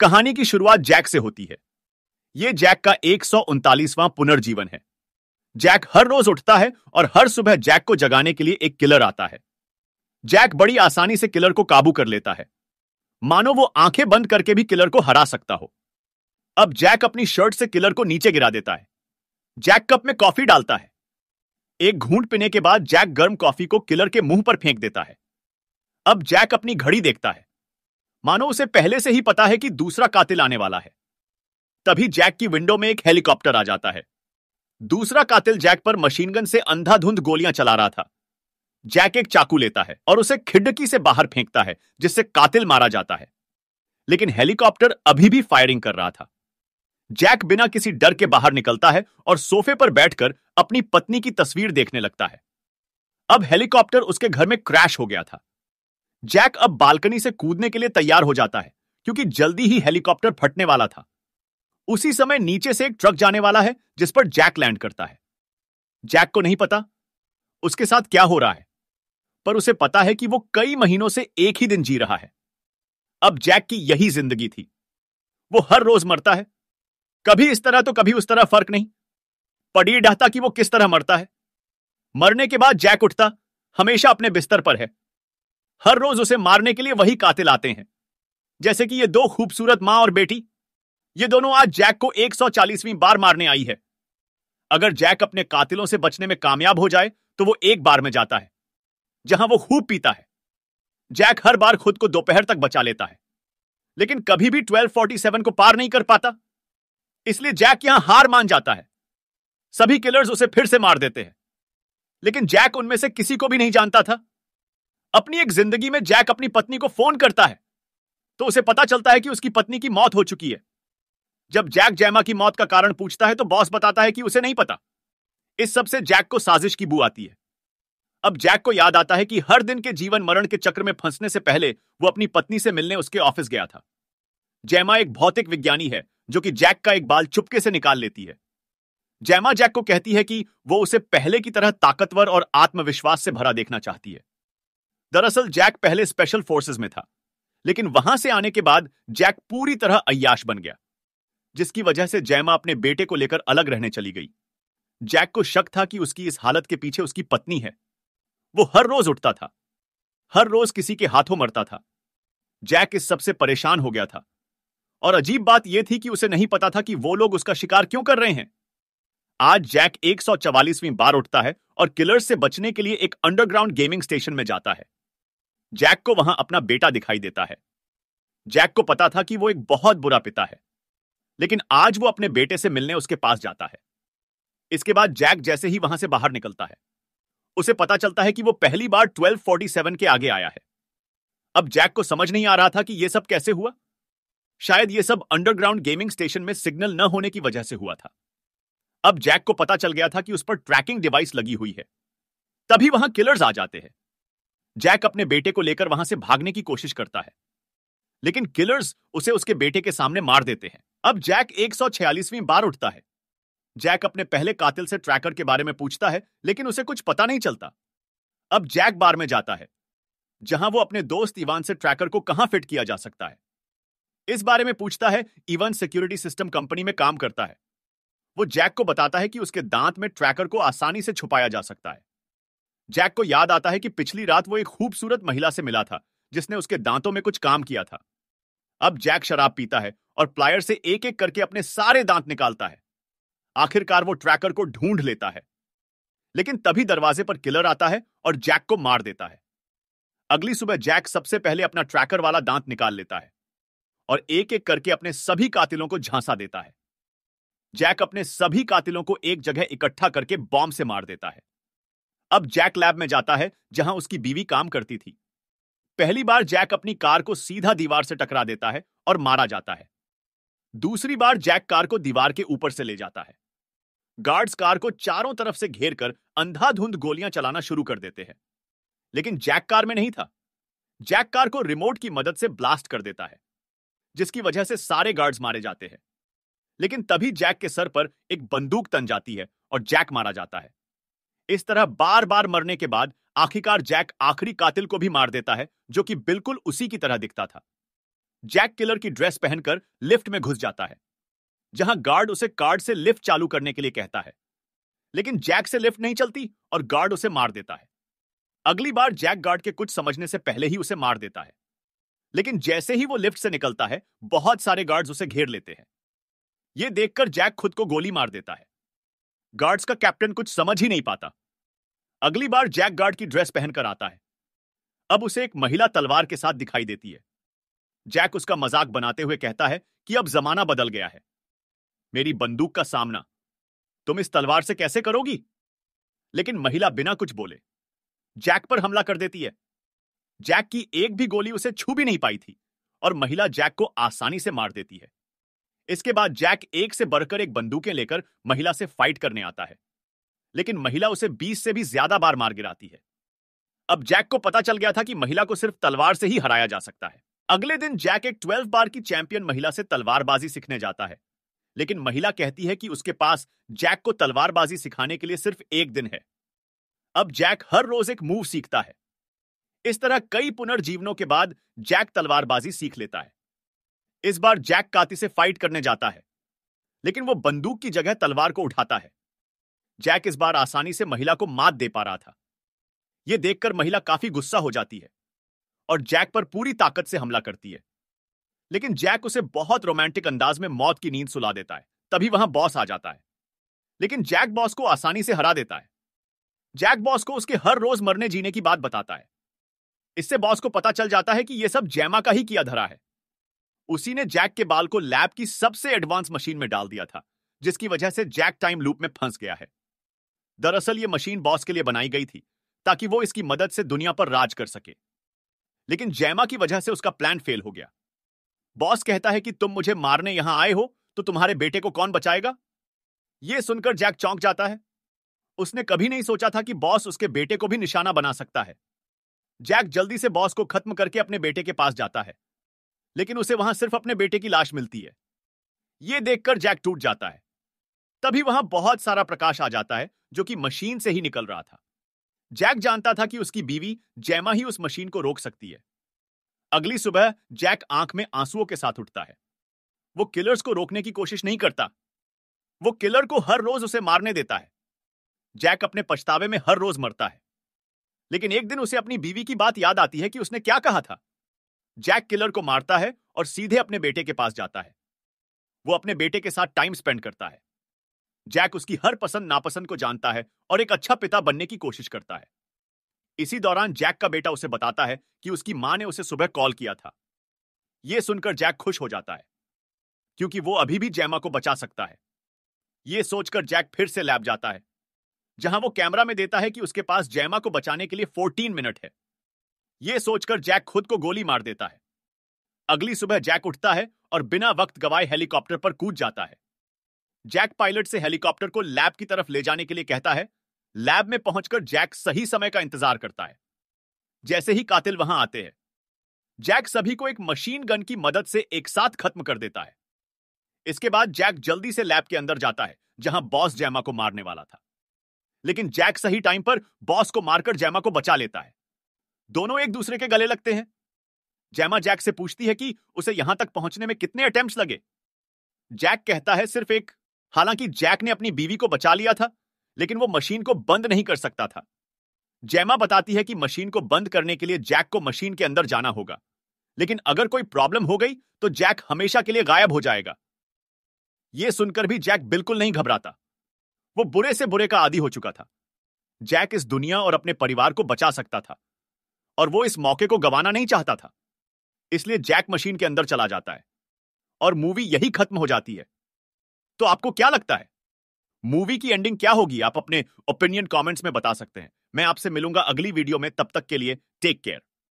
कहानी की शुरुआत जैक से होती है ये जैक का एक पुनर्जीवन है जैक हर रोज उठता है और हर सुबह जैक को जगाने के लिए एक किलर आता है जैक बड़ी आसानी से किलर को काबू कर लेता है मानो वो आंखें बंद करके भी किलर को हरा सकता हो अब जैक अपनी शर्ट से किलर को नीचे गिरा देता है जैक कप में कॉफी डालता है एक घूंट पीने के बाद जैक गर्म कॉफी को किलर के मुंह पर फेंक देता है अब जैक अपनी घड़ी देखता है मानो उसे पहले से ही पता है कि दूसरा कातिल आने वाला है तभी जैक की विंडो में एक हेलीकॉप्टर आ जाता है दूसरा कातिल जैक पर मशीनगन से अंधाधुंध गोलियां चला रहा था जैक एक चाकू लेता है और उसे खिड़की से बाहर फेंकता है जिससे कातिल मारा जाता है लेकिन हेलीकॉप्टर अभी भी फायरिंग कर रहा था जैक बिना किसी डर के बाहर निकलता है और सोफे पर बैठकर अपनी पत्नी की तस्वीर देखने लगता है अब हेलीकॉप्टर उसके घर में क्रैश हो गया था जैक अब बालकनी से कूदने के लिए तैयार हो जाता है क्योंकि जल्दी ही हेलीकॉप्टर फटने वाला था उसी समय नीचे से एक ट्रक जाने वाला है जिस पर जैक लैंड करता है जैक को नहीं पता उसके साथ क्या हो रहा है पर उसे पता है कि वो कई महीनों से एक ही दिन जी रहा है अब जैक की यही जिंदगी थी वो हर रोज मरता है कभी इस तरह तो कभी उस तरह फर्क नहीं पड़ी डहता कि वो किस तरह मरता है मरने के बाद जैक उठता हमेशा अपने बिस्तर पर है हर रोज उसे मारने के लिए वही कातिल आते हैं जैसे कि ये दो खूबसूरत मां और बेटी ये दोनों आज जैक को 140वीं बार मारने आई है अगर जैक अपने कातिलों से बचने में कामयाब हो जाए तो वो एक बार में जाता है जहां वो खूब पीता है जैक हर बार खुद को दोपहर तक बचा लेता है लेकिन कभी भी 1247 को पार नहीं कर पाता इसलिए जैक यहां हार मान जाता है सभी किलर्स उसे फिर से मार देते हैं लेकिन जैक उनमें से किसी को भी नहीं जानता था अपनी एक जिंदगी में जैक अपनी पत्नी को फोन करता है तो उसे पता चलता है कि उसकी पत्नी की मौत हो चुकी है जब जैक जैमा की मौत का कारण पूछता है तो बॉस बताता है कि उसे नहीं पता इस सब से जैक को साजिश की बू आती है अब जैक को याद आता है कि हर दिन के जीवन मरण के चक्र में फंसने से पहले वो अपनी पत्नी से मिलने उसके ऑफिस गया था जैमा एक भौतिक विज्ञानी है जो कि जैक का एक बाल चुपके से निकाल लेती है जैमा जैक को कहती है कि वो उसे पहले की तरह ताकतवर और आत्मविश्वास से भरा देखना चाहती है दरअसल जैक पहले स्पेशल फोर्सेस में था लेकिन वहां से आने के बाद जैक पूरी तरह अयाश बन गया जिसकी वजह से जैमा अपने बेटे को लेकर अलग रहने चली गई जैक को शक था कि उसकी इस हालत के पीछे उसकी पत्नी है वो हर रोज उठता था हर रोज किसी के हाथों मरता था जैक इस सबसे परेशान हो गया था और अजीब बात यह थी कि उसे नहीं पता था कि वो लोग उसका शिकार क्यों कर रहे हैं आज जैक एक बार उठता है और किलर्स से बचने के लिए एक अंडरग्राउंड गेमिंग स्टेशन में जाता है जैक को वहां अपना बेटा दिखाई देता है जैक को पता था कि वो एक बहुत बुरा पिता है लेकिन आज वो अपने बेटे से मिलने उसके पास जाता है इसके बाद जैक जैसे ही वहां से बाहर निकलता है उसे पता चलता है कि वो पहली बार 1247 के आगे आया है अब जैक को समझ नहीं आ रहा था कि यह सब कैसे हुआ शायद यह सब अंडरग्राउंड गेमिंग स्टेशन में सिग्नल न होने की वजह से हुआ था अब जैक को पता चल गया था कि उस पर ट्रैकिंग डिवाइस लगी हुई है तभी वहां किलर्स आ जाते हैं जैक अपने बेटे को लेकर वहां से भागने की कोशिश करता है लेकिन किलर्स उसे उसके बेटे के सामने मार देते हैं अब जैक 146वीं बार उठता है जैक अपने पहले कातिल से ट्रैकर के बारे में पूछता है लेकिन उसे कुछ पता नहीं चलता अब जैक बार में जाता है जहां वो अपने दोस्त इवान से ट्रैकर को कहां फिट किया जा सकता है इस बारे में पूछता है इवान सिक्योरिटी सिस्टम कंपनी में काम करता है वो जैक को बताता है कि उसके दांत में ट्रैकर को आसानी से छुपाया जा सकता है जैक को याद आता है कि पिछली रात वो एक खूबसूरत महिला से मिला था जिसने उसके दांतों में कुछ काम किया था अब जैक शराब पीता है और प्लायर से एक एक करके अपने सारे दांत निकालता है आखिरकार वो ट्रैकर को ढूंढ लेता है लेकिन तभी दरवाजे पर किलर आता है और जैक को मार देता है अगली सुबह जैक सबसे पहले अपना ट्रैकर वाला दांत निकाल लेता है और एक एक करके अपने सभी कातिलों को झांसा देता है जैक अपने सभी कातिलों को एक जगह इकट्ठा करके बॉम्ब से मार देता है अब जैक लैब में जाता है जहां उसकी बीवी काम करती थी पहली बार जैक अपनी कार को सीधा दीवार से टकरा देता है और मारा जाता है दूसरी बार जैक कार को दीवार के ऊपर से ले जाता है गार्ड्स कार को चारों तरफ से घेर कर अंधाधुंध गोलियां चलाना शुरू कर देते हैं लेकिन जैक कार में नहीं था जैक कार को रिमोट की मदद से ब्लास्ट कर देता है जिसकी वजह से सारे गार्ड्स मारे जाते हैं लेकिन तभी जैक के सर पर एक बंदूक तन जाती है और जैक मारा जाता है इस तरह बार बार मरने के बाद आखिरकार जैक आखिरी कातिल को भी मार देता है जो कि बिल्कुल उसी की तरह दिखता था जैक किलर की ड्रेस पहनकर लिफ्ट में घुस जाता है जहां गार्ड उसे कार्ड से लिफ्ट चालू करने के लिए कहता है लेकिन जैक से लिफ्ट नहीं चलती और गार्ड उसे मार देता है अगली बार जैक गार्ड के कुछ समझने से पहले ही उसे मार देता है लेकिन जैसे ही वो लिफ्ट से निकलता है बहुत सारे गार्ड्स उसे घेर लेते हैं ये देखकर जैक खुद को गोली मार देता है गार्ड्स का कैप्टन कुछ समझ ही नहीं पाता अगली बार जैक गार्ड की ड्रेस पहनकर आता है अब उसे एक महिला तलवार के साथ दिखाई देती है जैक उसका मजाक बनाते हुए कहता है कि अब जमाना बदल गया है मेरी बंदूक का सामना तुम इस तलवार से कैसे करोगी लेकिन महिला बिना कुछ बोले जैक पर हमला कर देती है जैक की एक भी गोली उसे छू भी नहीं पाई थी और महिला जैक को आसानी से मार देती है इसके बाद जैक एक से बढ़कर एक बंदूकें लेकर महिला से फाइट करने आता है लेकिन महिला उसे 20 से भी ज्यादा बार मार गिराती है अब जैक को पता चल गया था कि महिला को सिर्फ तलवार से ही हराया जा सकता है अगले दिन जैक एक 12 बार की चैंपियन महिला से तलवारबाजी सीखने जाता है लेकिन महिला कहती है कि उसके पास जैक को तलवारबाजी सिखाने के लिए सिर्फ एक दिन है अब जैक हर रोज एक मूव सीखता है इस तरह कई पुनर्जीवनों के बाद जैक तलवारबाजी सीख लेता है इस बार जैक काती से फाइट करने जाता है लेकिन वो बंदूक की जगह तलवार को उठाता है जैक इस बार आसानी से महिला को मात दे पा रहा था यह देखकर महिला काफी गुस्सा हो जाती है और जैक पर पूरी ताकत से हमला करती है लेकिन जैक उसे बहुत रोमांटिक अंदाज में मौत की नींद सुला देता है तभी वहां बॉस आ जाता है लेकिन जैक बॉस को आसानी से हरा देता है जैक बॉस को उसके हर रोज मरने जीने की बात बताता है इससे बॉस को पता चल जाता है कि यह सब जैमा का ही किया धरा है उसी ने जैक के बाल को लैब की सबसे एडवांस मशीन में डाल दिया था जिसकी वजह से जैक टाइम लूप में फंस गया है दरअसल ये मशीन बॉस के लिए बनाई गई थी ताकि वो इसकी मदद से दुनिया पर राज कर सके लेकिन जैमा की वजह से उसका प्लान फेल हो गया बॉस कहता है कि तुम मुझे मारने यहां आए हो तो तुम्हारे बेटे को कौन बचाएगा यह सुनकर जैक चौंक जाता है उसने कभी नहीं सोचा था कि बॉस उसके बेटे को भी निशाना बना सकता है जैक जल्दी से बॉस को खत्म करके अपने बेटे के पास जाता है लेकिन उसे वहां सिर्फ अपने बेटे की लाश मिलती है यह देखकर जैक टूट जाता है तभी वहां बहुत सारा प्रकाश आ जाता है जो कि मशीन से ही निकल रहा था जैक जानता था कि उसकी बीवी जैमा ही उस मशीन को रोक सकती है अगली सुबह जैक आंख में आंसुओं के साथ उठता है वो किलर्स को रोकने की कोशिश नहीं करता वो किलर को हर रोज उसे मारने देता है जैक अपने पछतावे में हर रोज मरता है लेकिन एक दिन उसे अपनी बीवी की बात याद आती है कि उसने क्या कहा था जैक किलर को मारता है और सीधे अपने बेटे के पास जाता है वो अपने बेटे के साथ टाइम स्पेंड करता है जैक उसकी हर पसंद नापसंद को जानता है और एक अच्छा पिता बनने की कोशिश करता है इसी दौरान जैक का बेटा उसे बताता है कि उसकी मां ने उसे सुबह कॉल किया था यह सुनकर जैक खुश हो जाता है क्योंकि वो अभी भी जैमा को बचा सकता है ये सोचकर जैक फिर से लैब जाता है जहां वो कैमरा में देता है कि उसके पास जैमा को बचाने के लिए 14 मिनट है ये सोचकर जैक खुद को गोली मार देता है अगली सुबह जैक उठता है और बिना वक्त गवाए हेलीकॉप्टर पर कूद जाता है जैक पायलट से हेलीकॉप्टर को लैब की तरफ ले जाने के लिए कहता है लैब में पहुंचकर जैक सही समय का इंतजार करता है जैसे ही कातिल वहां आते हैं जैक सभी को एक मशीन गन की मदद से एक साथ खत्म कर देता है इसके बाद जैक जल्दी से लैब के अंदर जाता है जहां बॉस जैमा को मारने वाला था लेकिन जैक सही टाइम पर बॉस को मारकर जैमा को बचा लेता है दोनों एक दूसरे के गले लगते हैं जैमा जैक से पूछती है कि उसे यहां तक पहुंचने में कितने अटेम्प्ट लगे जैक कहता है सिर्फ एक हालांकि जैक ने अपनी बीवी को बचा लिया था लेकिन वो मशीन को बंद नहीं कर सकता था जैमा बताती है कि मशीन को बंद करने के लिए जैक को मशीन के अंदर जाना होगा लेकिन अगर कोई प्रॉब्लम हो गई तो जैक हमेशा के लिए गायब हो जाएगा यह सुनकर भी जैक बिल्कुल नहीं घबराता वो बुरे से बुरे का आदि हो चुका था जैक इस दुनिया और अपने परिवार को बचा सकता था और वो इस मौके को गंवाना नहीं चाहता था इसलिए जैक मशीन के अंदर चला जाता है और मूवी यही खत्म हो जाती है तो आपको क्या लगता है मूवी की एंडिंग क्या होगी आप अपने ओपिनियन कमेंट्स में बता सकते हैं मैं आपसे मिलूंगा अगली वीडियो में तब तक के लिए टेक केयर